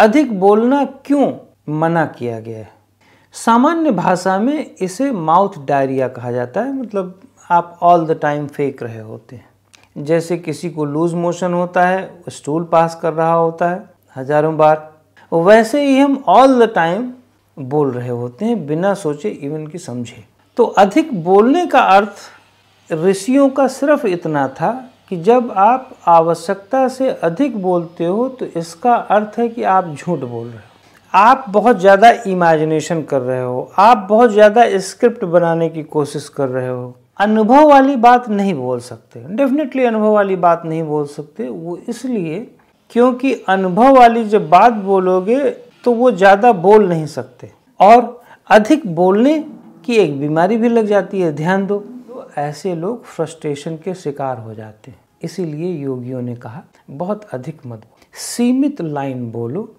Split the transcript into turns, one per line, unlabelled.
अधिक बोलना क्यों मना किया गया है सामान्य भाषा में इसे माउथ डायरिया कहा जाता है मतलब आप ऑल द टाइम फेंक रहे होते हैं जैसे किसी को लूज मोशन होता है स्टूल पास कर रहा होता है हजारों बार वैसे ही हम ऑल द टाइम बोल रहे होते हैं बिना सोचे इवन कि समझे तो अधिक बोलने का अर्थ ऋषियों का सिर्फ इतना था कि जब आप आवश्यकता से अधिक बोलते हो तो इसका अर्थ है कि आप झूठ बोल रहे हो आप बहुत ज़्यादा इमेजिनेशन कर रहे हो आप बहुत ज़्यादा स्क्रिप्ट बनाने की कोशिश कर रहे हो अनुभव वाली बात नहीं बोल सकते डेफिनेटली अनुभव वाली बात नहीं बोल सकते वो इसलिए क्योंकि अनुभव वाली जब बात बोलोगे तो वो ज़्यादा बोल नहीं सकते और अधिक बोलने की एक बीमारी भी लग जाती है ध्यान दो ऐसे लोग फ्रस्ट्रेशन के शिकार हो जाते हैं इसीलिए योगियों ने कहा बहुत अधिक मत सीमित लाइन बोलो